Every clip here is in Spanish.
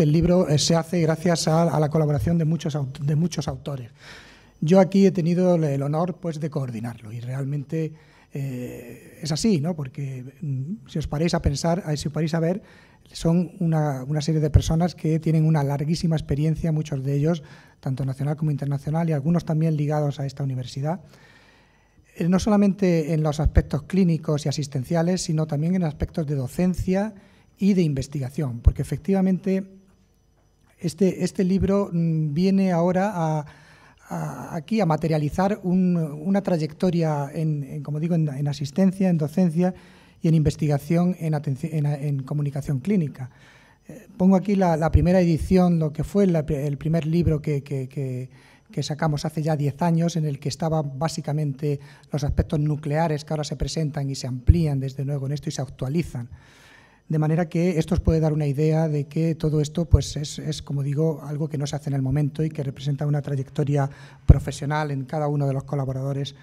El libro eh, se hace gracias a, la colaboración de muchos, de muchos autores. Yo aquí he tenido el honor pues, de coordinarlo y realmente eh, es así, ¿no? porque mm, si os paráis a pensar, si os a ver, son una, serie de personas que tienen una larguísima experiencia, muchos de ellos, tanto nacional como internacional, y algunos también ligados a esta universidad, eh, no solamente en los aspectos clínicos y asistenciales, sino también en aspectos de docencia y de investigación, porque efectivamente este, este, libro mm, viene ahora aquí a materializar una trayectoria, en, como digo, en, asistencia, en docencia y en investigación en, en comunicación clínica. Eh, pongo aquí la, primera edición, lo que fue el primer libro que, sacamos hace ya 10 años, en el que estaban básicamente los aspectos nucleares que ahora se presentan y se amplían, desde luego, en esto y se actualizan. De manera que esto os puede dar una idea de que todo esto pues, es, como digo, algo que no se hace en el momento y que representa una trayectoria profesional en cada uno de los colaboradores,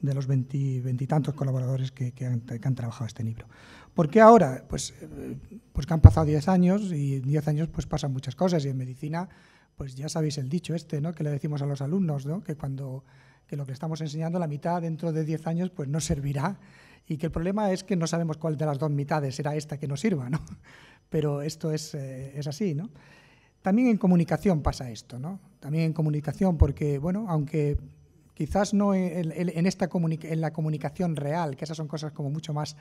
de los veintitantos colaboradores que, han, trabajado este libro. ¿Por qué ahora? Pues, eh, pues que han pasado diez años y en 10 años pues, pasan muchas cosas y en medicina pues ya sabéis el dicho este, ¿no? que le decimos a los alumnos, que cuando lo que estamos enseñando, la mitad dentro de diez años pues no servirá y que el problema es que no sabemos cuál de las dos mitades será esta que nos sirva, ¿no? Pero esto eh, es, así, ¿no? También en comunicación pasa esto, ¿no? También en comunicación, porque, bueno, aunque quizás no en, esta en la comunicación real, que esas son cosas como mucho más,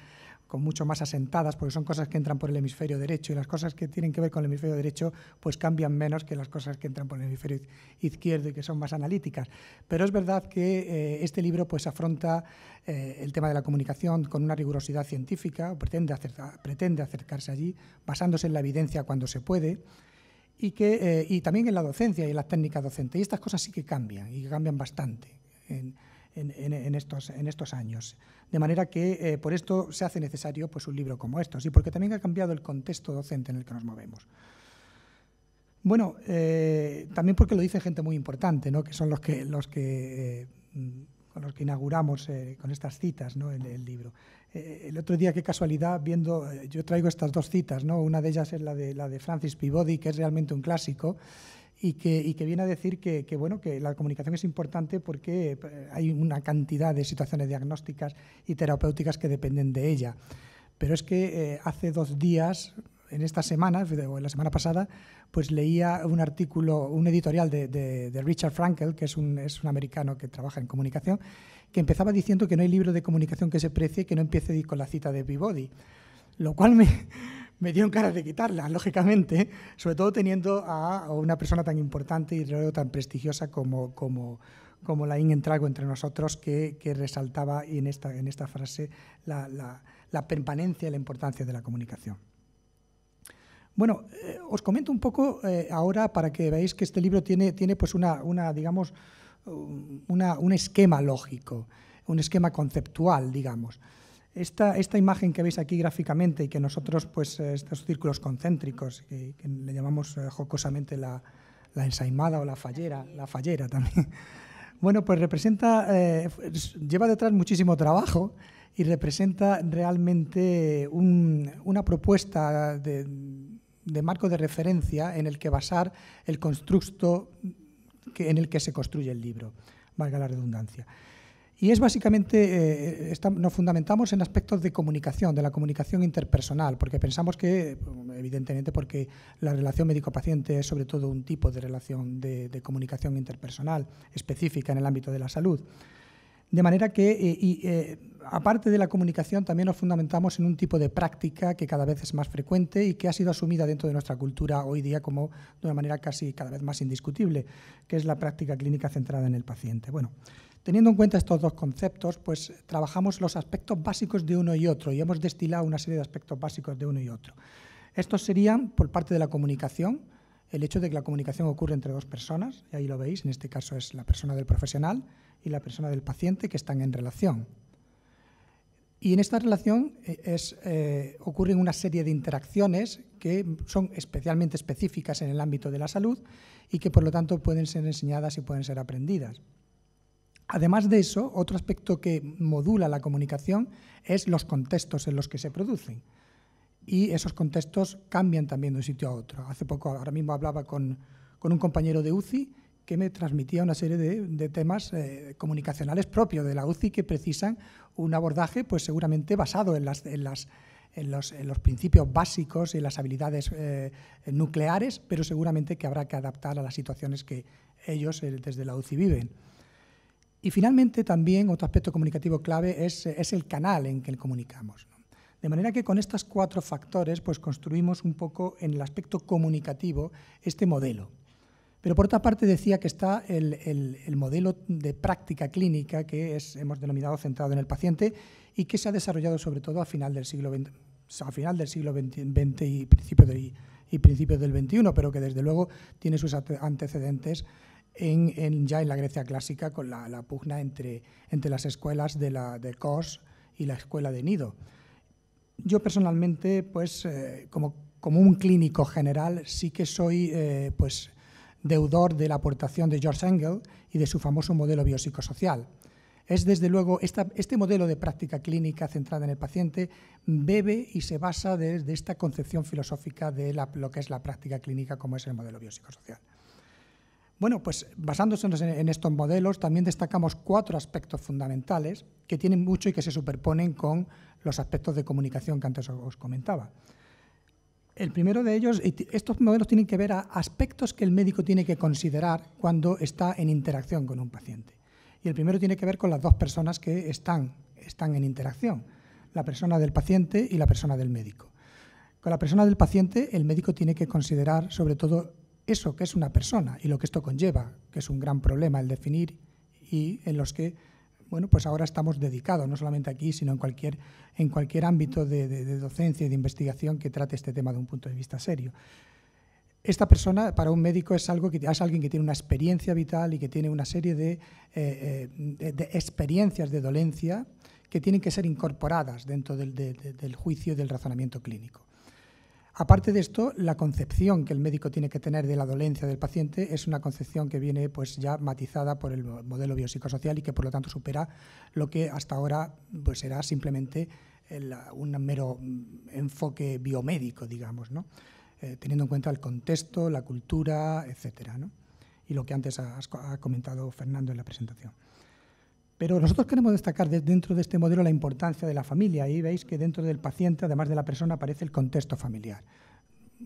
con mucho más asentadas, porque son cosas que entran por el hemisferio derecho y las cosas que tienen que ver con el hemisferio derecho pues cambian menos que las cosas que entran por el hemisferio izquierdo y que son más analíticas. Pero es verdad que eh, este libro pues afronta eh, el tema de la comunicación con una rigurosidad científica, pretende, acercarse allí, basándose en la evidencia cuando se puede eh, y, también en la docencia y en las técnicas docentes. Y estas cosas sí que cambian, y cambian bastante en, estos, en estos años. De manera que eh, por esto se hace necesario pues, un libro como estos y porque también ha cambiado el contexto docente en el que nos movemos. Bueno, eh, también porque lo dice gente muy importante, ¿no? que son los que, los que, eh, con los que inauguramos con estas citas ¿no? el, libro. el otro día, qué casualidad, viendo, yo traigo estas dos citas, ¿no? una de ellas es la de, la de Francis Peabody, que es realmente un clásico, y que, viene a decir que, bueno, que la comunicación es importante porque eh, hay una cantidad de situaciones diagnósticas y terapéuticas que dependen de ella. Pero es que eh, hace dos días, en esta semana, o en la semana pasada, pues leía un artículo, un editorial de, Richard Frankel, que es un, es un americano que trabaja en comunicación, que empezaba diciendo que no hay libro de comunicación que se precie que no empiece con la cita de Peabody, lo cual me, me dieron cara de quitarla, lógicamente, sobre todo teniendo a una persona tan importante y tan prestigiosa como, como, como la entre nosotros, que, que, resaltaba en esta, en esta frase la, permanencia y la importancia de la comunicación. Bueno, eh, os comento un poco eh, ahora para que veáis que este libro tiene, tiene pues una, digamos, un esquema lógico, un esquema conceptual, digamos. Esta, imagen que veis aquí gráficamente y que nosotros, pues eh, estos círculos concéntricos, que, le llamamos eh, jocosamente la, ensaimada o la fallera, la fallera también, bueno, pues representa, eh, lleva detrás muchísimo trabajo y representa realmente una propuesta de, marco de referencia en el que basar el constructo en el que se construye el libro, valga la redundancia. Y es básicamente, eh, eh, nos fundamentamos en aspectos de comunicación, de la comunicación interpersonal, porque pensamos que, mm, evidentemente, porque la relación médico-paciente es sobre todo un tipo de relación de, comunicación interpersonal específica en el ámbito de la salud. De manera que, eh, y, aparte de la comunicación, también nos fundamentamos en un tipo de práctica que cada vez es más frecuente y que ha sido asumida dentro de nuestra cultura hoy día como de una manera casi cada vez más indiscutible, que es la práctica clínica centrada en el paciente. Bueno, Teniendo en cuenta estos dos conceptos, pues trabajamos los aspectos básicos de uno y otro y hemos destilado una serie de aspectos básicos de uno y otro. Estos serían, por parte de la comunicación, el hecho de que la comunicación ocurre entre dos personas, y ahí lo veis, en este caso es la persona del profesional y la persona del paciente que están en relación. Y en esta relación eh, eh, ocurren una serie de interacciones que son especialmente específicas en el ámbito de la salud y que por lo tanto pueden ser enseñadas y pueden ser aprendidas. Además de eso, otro aspecto que modula la comunicación es los contextos en los que se producen. Y esos contextos cambian también de un sitio a otro. Hace poco, ahora mismo hablaba con, un compañero de UCI que me transmitía una serie de, temas eh, comunicacionales propios de la UCI que precisan un abordaje pues, seguramente basado en, los, principios básicos y las habilidades eh, nucleares, pero seguramente que habrá que adaptar a las situaciones que ellos eh, desde la UCI viven. Y finalmente también otro aspecto comunicativo clave es, eh, es el canal en que comunicamos. De manera que con estos cuatro factores pues construimos un poco en el aspecto comunicativo este modelo. Pero por otra parte decía que está el, el, modelo de práctica clínica que hemos denominado centrado en el paciente y que se ha desarrollado sobre todo a final del siglo XX, a final del siglo y principios de y principios del XXI, pero que desde luego tiene sus antecedentes ya en la Grecia clásica con la, pugna entre, entre, las escuelas de, la, de Kos y la escuela de Nido. Yo personalmente, pues, eh, como, como, un clínico general, sí que soy eh, pues, deudor de la aportación de George Engel y de su famoso modelo biopsicosocial. Es desde luego este modelo de práctica clínica centrada en el paciente bebe y se basa desde de esta concepción filosófica de lo que es la práctica clínica como es el modelo biopsicosocial. Bueno, pues basándonos en estos modelos, también destacamos cuatro aspectos fundamentales que tienen mucho y que se superponen con los aspectos de comunicación que antes os comentaba. El primero de ellos, estos modelos tienen que ver a aspectos que el médico tiene que considerar cuando está en interacción con un paciente. Y el primero tiene que ver con las dos personas que están, están en interacción, la persona del paciente y la persona del médico. Con la persona del paciente, el médico tiene que considerar sobre todo eso que es una persona y lo que esto conlleva, que es un gran problema el definir y en los que bueno, pues ahora estamos dedicados, no solamente aquí, sino en cualquier, en cualquier ámbito de, docencia y de investigación que trate este tema de un punto de vista serio. Esta persona, para un médico, es, algo que, es alguien que tiene una experiencia vital y que tiene una serie de, eh, eh, experiencias de dolencia que tienen que ser incorporadas dentro del, del juicio y del razonamiento clínico. Aparte de esto, la concepción que el médico tiene que tener de la dolencia del paciente es una concepción que viene pues, ya matizada por el modelo biopsicosocial y que por lo tanto supera lo que hasta ahora pues era simplemente un mero mm, enfoque biomédico, digamos, ¿no? Eh, teniendo en cuenta el contexto, la cultura, etcétera, y lo que antes ha comentado Fernando en la presentación. Pero nosotros queremos destacar dentro de este modelo la importancia de la familia. Ahí veis que dentro del paciente, además de la persona, aparece el contexto familiar.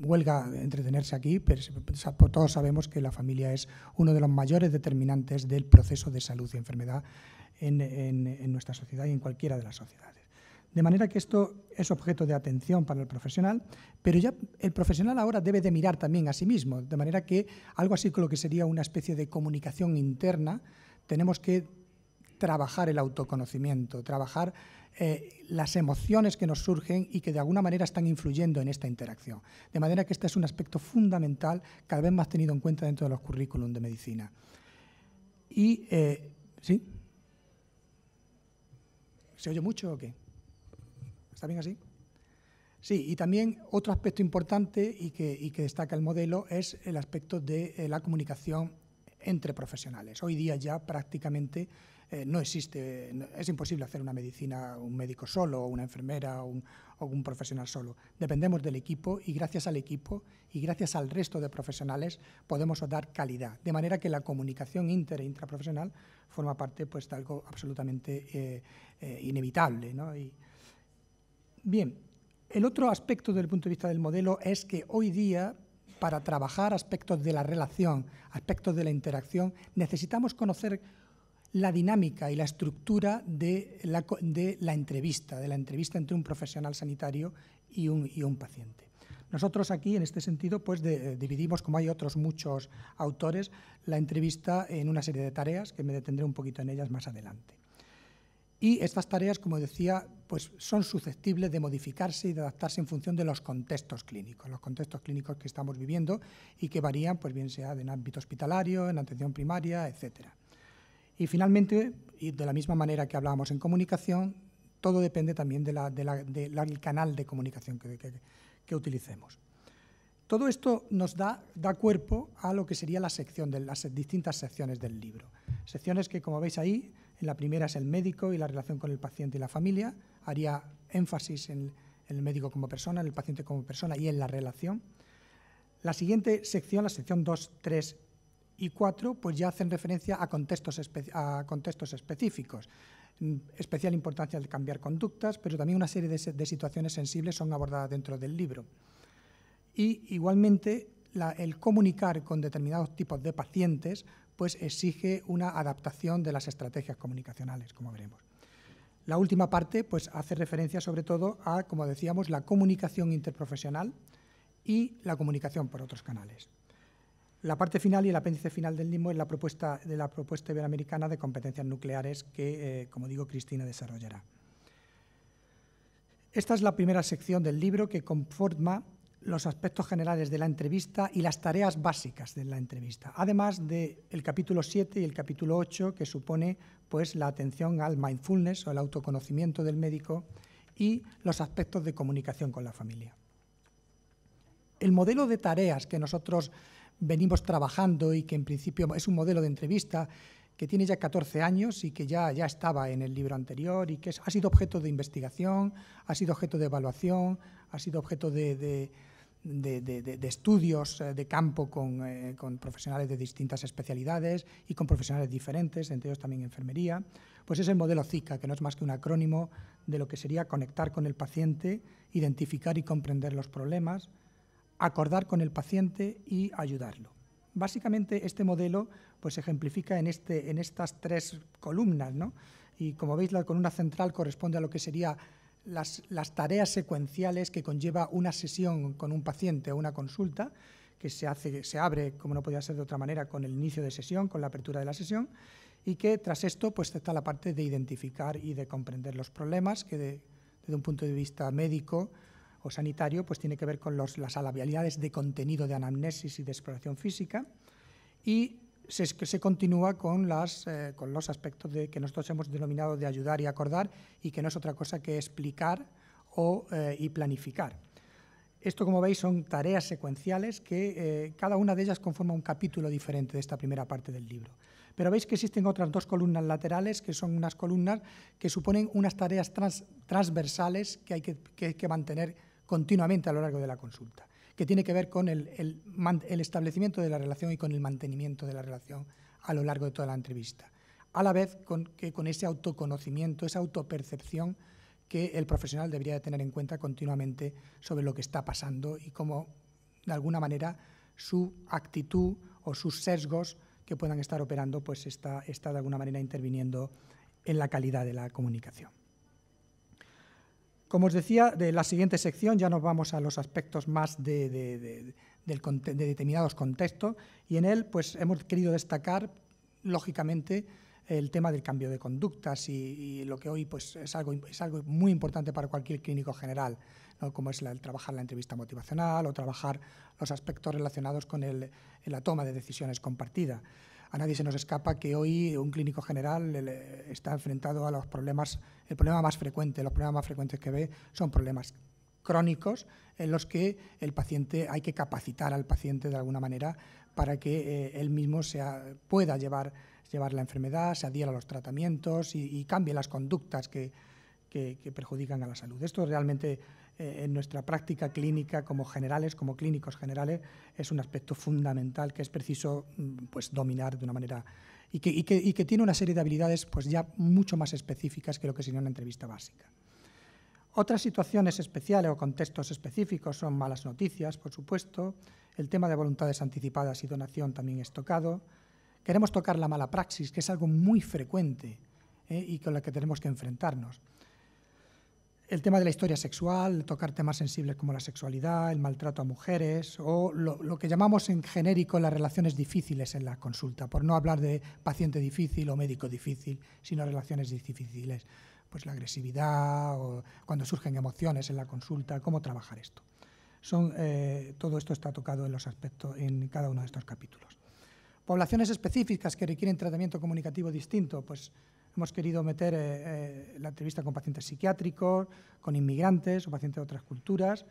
Huelga entretenerse aquí, pero pues todos sabemos que la familia es uno de los mayores determinantes del proceso de salud y enfermedad en, nuestra sociedad y en cualquiera de las sociedades. De manera que esto es objeto de atención para el profesional, pero ya el profesional ahora debe de mirar también a sí mismo, de manera que algo así como lo que sería una especie de comunicación interna, tenemos que trabajar el autoconocimiento, trabajar eh, las emociones que nos surgen y que de alguna manera están influyendo en esta interacción. De manera que este es un aspecto fundamental, cada vez más tenido en cuenta dentro de los currículum de medicina. Y, eh, ¿sí? ¿Se oye mucho o qué? ¿Está bien así? Sí, y también otro aspecto importante y que, destaca el modelo es el aspecto de eh, la comunicación entre profesionales. Hoy día ya prácticamente eh, no existe, es imposible hacer una medicina, un médico solo, o una enfermera o un, profesional solo. Dependemos del equipo y gracias al equipo y gracias al resto de profesionales podemos dar calidad. De manera que la comunicación inter e intraprofesional forma parte pues, de algo absolutamente eh, eh, inevitable. ¿no? bien, el otro aspecto desde el punto de vista del modelo es que hoy día para trabajar aspectos de la relación, aspectos de la interacción, necesitamos conocer la dinámica y la estructura de la, entrevista, de la entrevista entre un profesional sanitario y un, paciente. Nosotros aquí, en este sentido, pues eh, dividimos, como hay otros muchos autores, la entrevista en una serie de tareas, que me detendré un poquito en ellas más adelante. Y estas tareas, como decía, pues son susceptibles de modificarse y de adaptarse en función de los contextos clínicos, los contextos clínicos que estamos viviendo y que varían, pues bien sea en ámbito hospitalario, en atención primaria, etcétera. Y finalmente, y de la misma manera que hablábamos en comunicación, todo depende también del canal de comunicación que, utilicemos. Todo esto nos da, cuerpo a lo que sería la sección las distintas secciones del libro. Secciones que, como veis ahí, en la primera es el médico y la relación con el paciente y la familia. Haría énfasis en, en el médico como persona, en el paciente como persona y en la relación. La siguiente sección, la sección 2, 3 y cuatro, pues ya hacen referencia a contextos, específicos. Mm, especial importancia de cambiar conductas, pero también una serie de, situaciones sensibles son abordadas dentro del libro. Y igualmente el comunicar con determinados tipos de pacientes pues exige una adaptación de las estrategias comunicacionales, como veremos. La última parte pues, hace referencia sobre todo a, como decíamos, la comunicación interprofesional y la comunicación por otros canales. La parte final y el apéndice final del mismo es la propuesta de la propuesta iberoamericana de competencias nucleares que, eh, como digo, Cristina desarrollará. Esta es la primera sección del libro que conforma los aspectos generales de la entrevista y las tareas básicas de la entrevista, además del capítulo 7 y el capítulo 8, que supone pues, la atención al mindfulness o el autoconocimiento del médico y los aspectos de comunicación con la familia. El modelo de tareas que nosotros venimos trabajando y que en principio es un modelo de entrevista que tiene ya 14 años y que ya, ya estaba en el libro anterior y que ha sido objeto de investigación, ha sido objeto de evaluación, ha sido objeto de, de de, de, estudios eh, de campo con, eh, con, profesionales de distintas especialidades y con profesionales diferentes, entre ellos también enfermería, pues es el modelo CICA, que no es más que un acrónimo de lo que sería conectar con el paciente, identificar y comprender los problemas, acordar con el paciente y ayudarlo. Básicamente este modelo pues, se ejemplifica este, en, estas tres columnas. ¿no? Y como veis, la columna central corresponde a lo que serían las, tareas secuenciales que conlleva una sesión con un paciente o una consulta que se, hace, se abre, como no podía ser de otra manera, con el inicio de sesión, con la apertura de la sesión, y que tras esto pues, está la parte de identificar y de comprender los problemas que de, desde un punto de vista médico sanitario, pues tiene que ver con las alabialidades de contenido de anamnesis y de exploración física. Y se, se continúa con, las, eh, con los aspectos de, que nosotros hemos denominado de ayudar y acordar y que no es otra cosa que explicar o, eh, y planificar. Esto, como veis, son tareas secuenciales que eh, cada una de ellas conforma un capítulo diferente de esta primera parte del libro. Pero veis que existen otras dos columnas laterales, que son unas columnas que suponen unas tareas transversales que hay que, que mantener continuamente a lo largo de la consulta, que tiene que ver con el, establecimiento de la relación y con el mantenimiento de la relación a lo largo de toda la entrevista, a la vez con, que con ese autoconocimiento, esa autopercepción que el profesional debería tener en cuenta continuamente sobre lo que está pasando y cómo, de alguna manera, su actitud o sus sesgos que puedan estar operando, pues está de alguna manera interviniendo en la calidad de la comunicación. Como os decía, de la siguiente sección ya nos vamos a los aspectos más de, determinados contextos y en él pues, hemos querido destacar, lógicamente, el tema del cambio de conductas y, lo que hoy pues, es, algo, es algo muy importante para cualquier clínico general, como es el trabajar la entrevista motivacional o trabajar los aspectos relacionados con el, la toma de decisiones compartida a nadie se nos escapa que hoy un clínico general eh, está enfrentado a los problemas, el problema más frecuente, los problemas más frecuentes que ve son problemas crónicos en los que el paciente hay que capacitar al paciente de alguna manera para que eh, él mismo pueda llevar, llevar la enfermedad, se adhiera a los tratamientos y, cambie las conductas que, que, perjudican a la salud. Esto realmente eh, en nuestra práctica clínica como generales, como clínicos generales, es un aspecto fundamental que es preciso mm, pues, dominar de una manera y que, tiene una serie de habilidades pues, ya mucho más específicas que lo que sería una entrevista básica. Otras situaciones especiales o contextos específicos son malas noticias, por supuesto, el tema de voluntades anticipadas y donación también es tocado. Queremos tocar la mala praxis, que es algo muy frecuente eh, y con la que tenemos que enfrentarnos el tema de la historia sexual, tocar temas sensibles como la sexualidad, el maltrato a mujeres o lo, que llamamos en genérico las relaciones difíciles en la consulta, por no hablar de paciente difícil o médico difícil, sino relaciones difíciles, pues la agresividad o cuando surgen emociones en la consulta, cómo trabajar esto. Son, eh, todo esto está tocado en los aspectos en cada uno de estos capítulos. Poblaciones específicas que requieren tratamiento comunicativo distinto, pues hemos querido meter eh, eh, la entrevista con pacientes psiquiátricos, con inmigrantes o pacientes de otras culturas,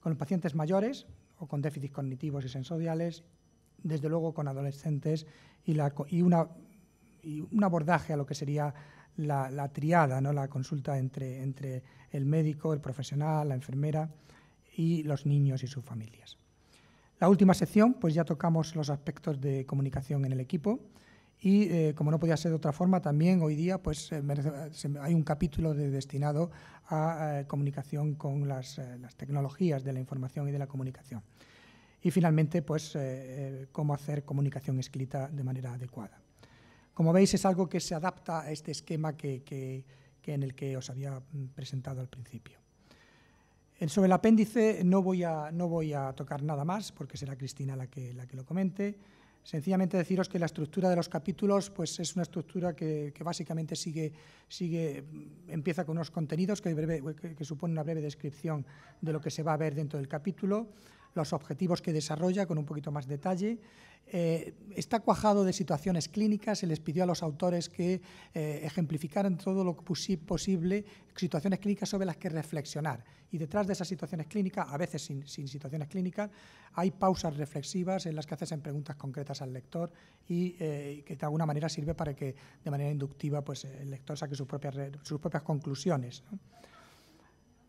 con pacientes mayores o con déficits cognitivos y sensoriales, desde luego con adolescentes y, un abordaje a lo que sería la, triada, la consulta entre, entre el médico, el profesional, la enfermera y los niños y sus familias. La última sección, pues ya tocamos los aspectos de comunicación en el equipo y eh, como no podía ser de otra forma, también hoy día pues, hay un capítulo destinado a eh, comunicación con eh, las, tecnologías de la información y de la comunicación. Y finalmente, pues, cómo hacer comunicación escrita de manera adecuada. Como veis, es algo que se adapta a este esquema que en el que os había mm, presentado al principio. Sobre el apéndice no voy a, no voy a tocar nada más, porque será Cristina la que, la que lo comente. Sencillamente deciros que la estructura de los capítulos pues, es una estructura que, básicamente sigue, sigue, mm, empieza con unos contenidos que, que, que suponen una breve descripción de lo que se va a ver dentro del capítulo los objetivos que desarrolla con un poquito más detalle. Eh, está cuajado de situaciones clínicas, se les pidió a los autores que eh, ejemplificaran todo lo posible situaciones clínicas sobre las que reflexionar. Y detrás de esas situaciones clínicas, a veces sin, situaciones clínicas, hay pausas reflexivas en las que hacen preguntas concretas al lector eh, y que de alguna manera sirve para que de manera inductiva pues, el lector saque sus propias, conclusiones.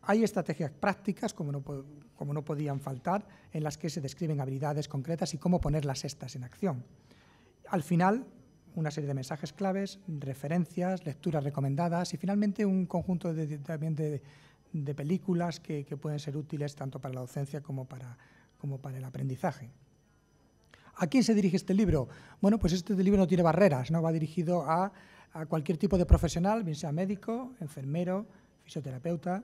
Hay estrategias prácticas, como no, como no podían faltar, en las que se describen habilidades concretas y cómo ponerlas estas en acción. Al final, una serie de mensajes claves, referencias, lecturas recomendadas y finalmente un conjunto de, también de, películas que, pueden ser útiles tanto para la docencia como para, como para el aprendizaje. ¿A quién se dirige este libro? Bueno, pues este libro no tiene barreras, ¿no? va dirigido a cualquier tipo de profesional, bien sea médico, enfermero, fisioterapeuta,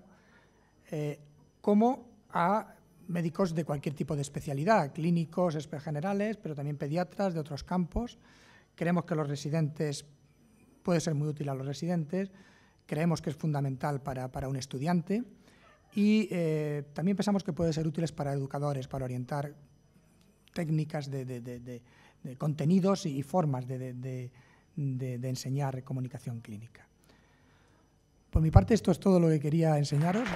eh, como a médicos de cualquier tipo de especialidad, clínicos, generales, pero también pediatras de otros campos. Creemos que los residentes, puede ser muy útil a los residentes, creemos que es fundamental para, un estudiante y eh, también pensamos que puede ser útiles para educadores, para orientar técnicas de, de contenidos y formas de, enseñar comunicación clínica. Por mi parte, esto es todo lo que quería enseñaros.